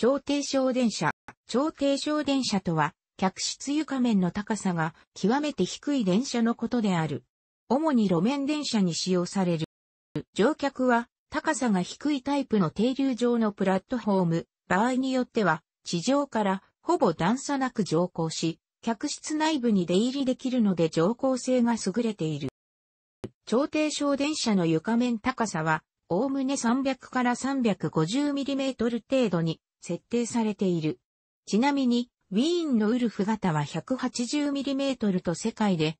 超低昇電車。超低昇電車とは、客室床面の高さが極めて低い電車のことである。主に路面電車に使用される。乗客は高さが低いタイプの停留場のプラットフォーム、場合によっては地上からほぼ段差なく乗降し、客室内部に出入りできるので乗降性が優れている。超低昇電車の床面高さは、おおむね300から3 5 0トル程度に設定されている。ちなみに、ウィーンのウルフ型は 180mm と世界で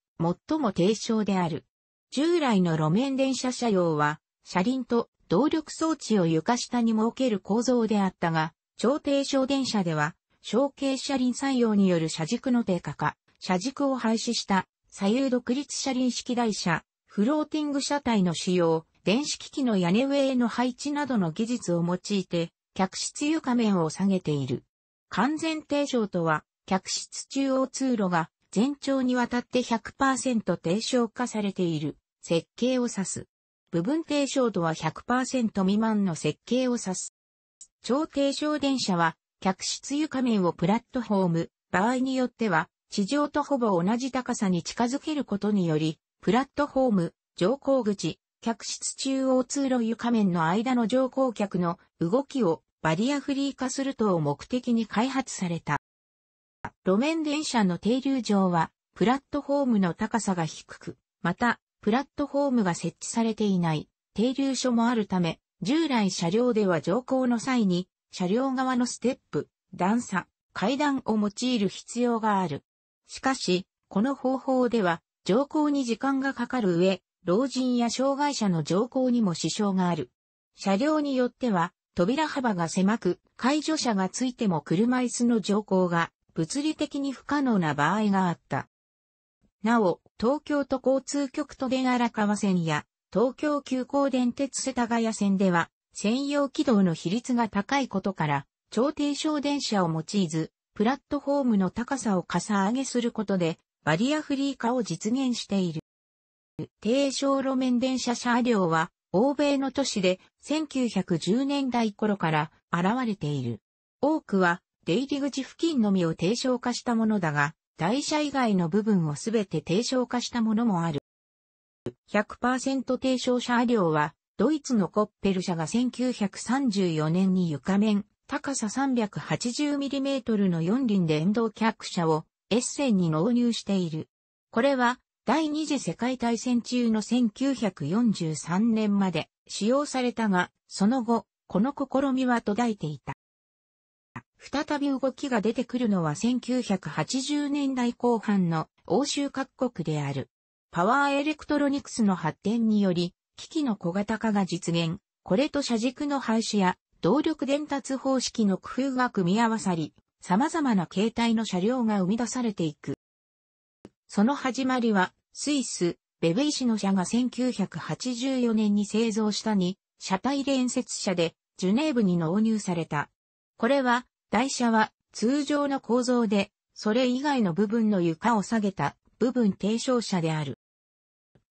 最も低床である。従来の路面電車車用は、車輪と動力装置を床下に設ける構造であったが、超低床電車では、小径車輪採用による車軸の低下か、車軸を廃止した左右独立車輪式台車、フローティング車体の使用、電子機器の屋根上への配置などの技術を用いて、客室床面を下げている。完全低床とは、客室中央通路が全長にわたって100%低床化されている設計を指す。部分低床とは100%未満の設計を指す。超低床電車は、客室床面をプラットフォーム、場合によっては、地上とほぼ同じ高さに近づけることにより、プラットフォーム、乗降口、客室中央通路床面の間の乗降客の動きをバリアフリー化するとを目的に開発された。路面電車の停留場は、プラットフォームの高さが低く、また、プラットフォームが設置されていない停留所もあるため、従来車両では乗降の際に、車両側のステップ、段差、階段を用いる必要がある。しかし、この方法では、乗降に時間がかかる上、老人や障害者の乗降にも支障がある。車両によっては、扉幅が狭く、介助者がついても車椅子の乗降が物理的に不可能な場合があった。なお、東京都交通局都電荒川線や東京急行電鉄世田谷線では専用軌道の比率が高いことから超低床電車を用いず、プラットフォームの高さをかさ上げすることでバリアフリー化を実現している。低床路面電車車両は欧米の都市で1910年代頃から現れている。多くは出入り口付近のみを低床化したものだが、台車以外の部分をすべて低床化したものもある。100%低床車両は、ドイツのコッペル社が1934年に床面、高さ 380mm の4輪で遠藤客車をエッセンに納入している。これは第二次世界大戦中の1943年まで使用されたが、その後、この試みは途絶えていた。再び動きが出てくるのは1980年代後半の欧州各国である。パワーエレクトロニクスの発展により、機器の小型化が実現、これと車軸の廃止や動力伝達方式の工夫が組み合わさり、様々な形態の車両が生み出されていく。その始まりはスイス、ベベイ氏の車が1984年に製造したに、車体連接車で、ジュネーブに納入された。これは、台車は通常の構造で、それ以外の部分の床を下げた部分低床車である。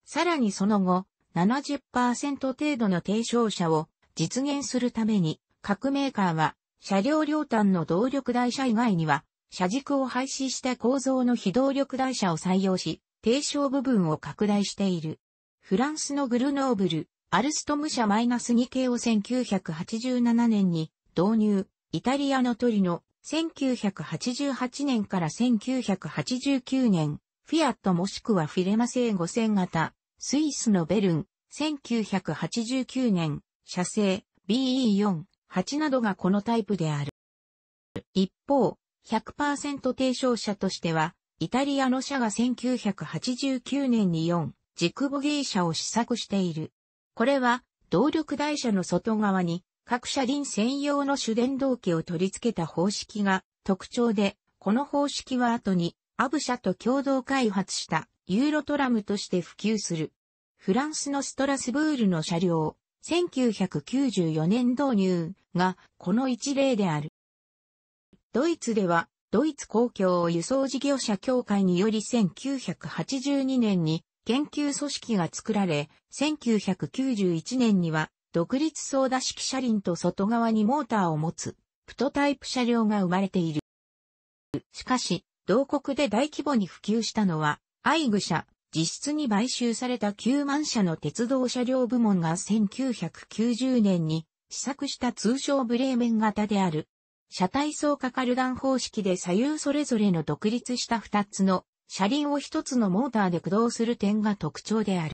さらにその後、70%程度の低床車を実現するために、各メーカーは、車両両端の動力台車以外には、車軸を廃止した構造の非動力台車を採用し、低床部分を拡大している。フランスのグルノーブル、アルストム社 -2 系を1987年に導入、イタリアのトリノ、1988年から1989年、フィアットもしくはフィレマ製5000型、スイスのベルン、1989年、車製 BE48 などがこのタイプである。一方、100%低床車としては、イタリアの社が1989年に4、軸ボギー車を試作している。これは、動力台車の外側に、各車輪専用の主電動機を取り付けた方式が特徴で、この方式は後に、アブ社と共同開発したユーロトラムとして普及する。フランスのストラスブールの車両、1994年導入がこの一例である。ドイツではドイツ公共輸送事業者協会により1982年に研究組織が作られ、1991年には独立操舵式車輪と外側にモーターを持つプトタイプ車両が生まれている。しかし、同国で大規模に普及したのは、アイグ社、実質に買収された9万社の鉄道車両部門が1990年に試作した通称ブレーメン型である車体層架カルダン方式で左右それぞれの独立した2つの車輪を1つのモーターで駆動する点が特徴である。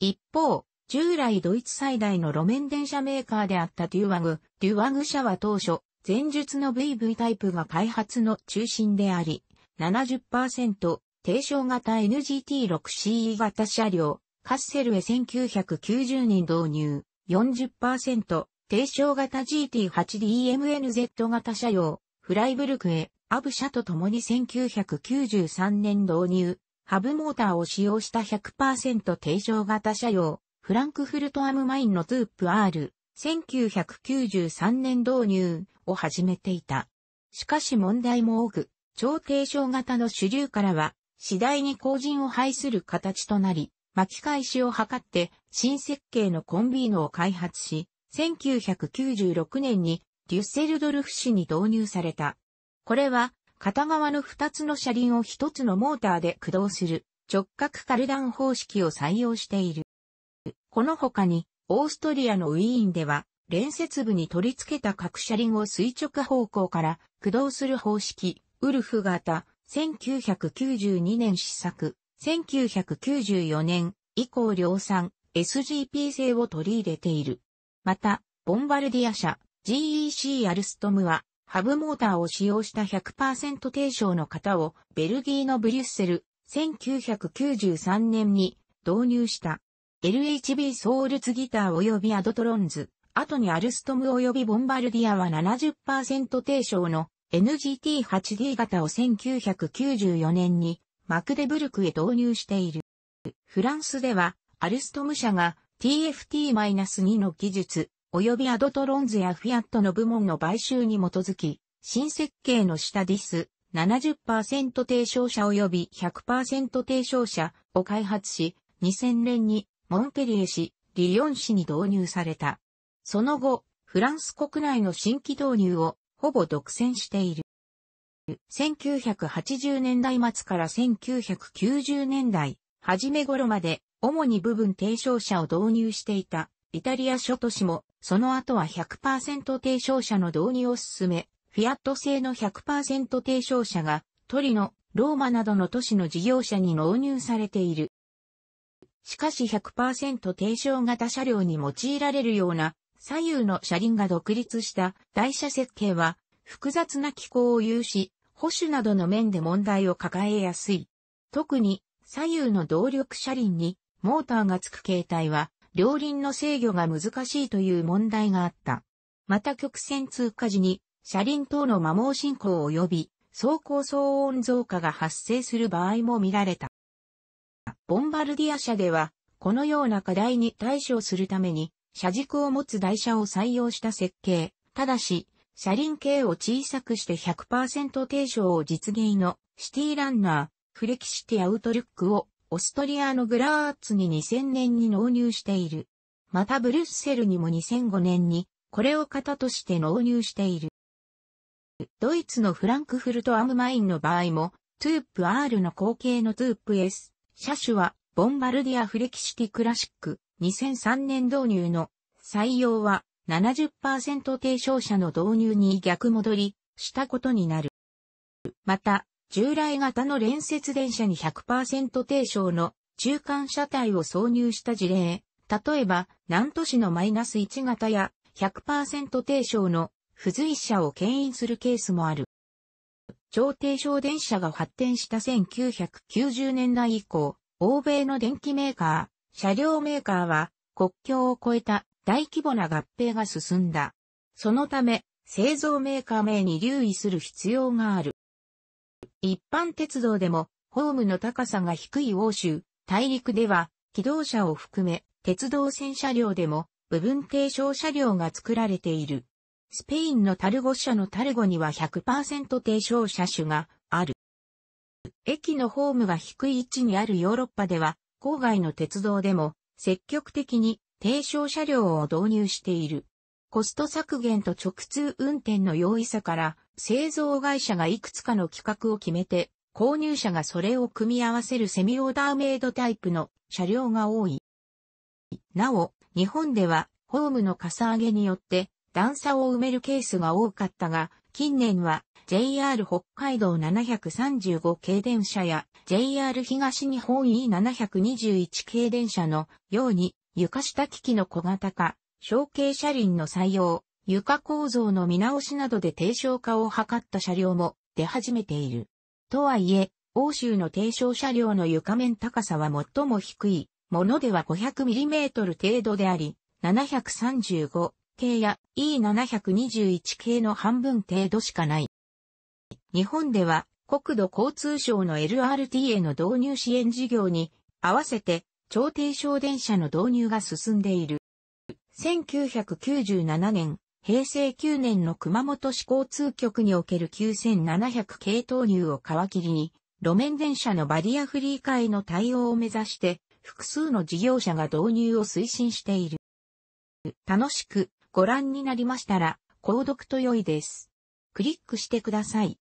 一方、従来ドイツ最大の路面電車メーカーであったデュワグ、デュワグ社は当初、前述の VV タイプが開発の中心であり、70%、低床型 NGT6CE 型車両、カッセルへ1990年導入、40%、低床型 GT8DMNZ 型車用、フライブルクへ、アブ車と共に1993年導入、ハブモーターを使用した100%低床型車用、フランクフルトアムマインのトゥープ R、1993年導入を始めていた。しかし問題も多く、超低床型の主流からは、次第に後陣を排する形となり、巻き返しを図って新設計のコンビーノを開発し、1996年にデュッセルドルフ市に導入された。これは、片側の2つの車輪を1つのモーターで駆動する直角カルダン方式を採用している。この他に、オーストリアのウィーンでは、連接部に取り付けた各車輪を垂直方向から駆動する方式、ウルフ型、1992年試作、1994年以降量産、SGP 製を取り入れている。また、ボンバルディア社 GEC アルストムは、ハブモーターを使用した100%低床の型をベルギーのブリュッセル1993年に導入した LHB ソールツギター及びアドトロンズ、後にアルストム及びボンバルディアは70%低床の NGT8D 型を1994年にマクデブルクへ導入している。フランスではアルストム社が TFT-2 の技術、及びアドトロンズやフィアットの部門の買収に基づき、新設計の下ディス、70%提唱者及び100%提唱者を開発し、2000年にモンペリエ市、リヨン市に導入された。その後、フランス国内の新規導入をほぼ独占している。1980年代末から1990年代初め頃まで主に部分提唱者を導入していたイタリア諸都市も、その後は100%提唱者の導入を進め、フィアット製の100%提唱者が、トリノ、ローマなどの都市の事業者に納入されている。しかし100%提唱型車両に用いられるような左右の車輪が独立した台車設計は複雑な機構を有し、保守などの面で問題を抱えやすい。特に左右の動力車輪にモーターがつく形態は、両輪の制御が難しいという問題があった。また曲線通過時に、車輪等の摩耗進行及び、走行騒音増加が発生する場合も見られた。ボンバルディア社では、このような課題に対処するために、車軸を持つ台車を採用した設計。ただし、車輪径を小さくして100%低床を実現のシティランナー、フレキシティアウトルックをオストリアのグラーツに2000年に納入している。またブリュッセルにも2005年に、これを型として納入している。ドイツのフランクフルトアムマインの場合も、トゥープ R の後継のトゥープ S、車種は、ボンバルディアフレキシティクラシック、2003年導入の採用は70%低唱者の導入に逆戻りしたことになる。また、従来型の連接電車に100%低床の中間車体を挿入した事例、例えば、南都市のマイナス1型や100%低床の付随車を牽引するケースもある。超低床電車が発展した1990年代以降、欧米の電機メーカー、車両メーカーは国境を越えた大規模な合併が進んだ。そのため、製造メーカー名に留意する必要がある。一般鉄道でも、ホームの高さが低い欧州、大陸では、機動車を含め、鉄道線車両でも、部分低車車両が作られている。スペインのタルゴ車のタルゴには100%低床車種がある。駅のホームが低い位置にあるヨーロッパでは、郊外の鉄道でも積極的に低床車両を導入している。コスト削減と直通運転の容易さから、製造会社がいくつかの企画を決めて、購入者がそれを組み合わせるセミオーダーメイドタイプの車両が多い。なお、日本ではホームのかさ上げによって段差を埋めるケースが多かったが、近年は JR 北海道735系電車や JR 東日本 E721 系電車のように床下機器の小型化、小形車輪の採用、床構造の見直しなどで低床化を図った車両も出始めている。とはいえ、欧州の低床車両の床面高さは最も低いものでは 500mm 程度であり、735系や E721 系の半分程度しかない。日本では国土交通省の LRT への導入支援事業に合わせて超低床電車の導入が進んでいる。1997年、平成9年の熊本市交通局における9700系投入を皮切りに、路面電車のバリアフリー化への対応を目指して、複数の事業者が導入を推進している。楽しくご覧になりましたら、購読と良いです。クリックしてください。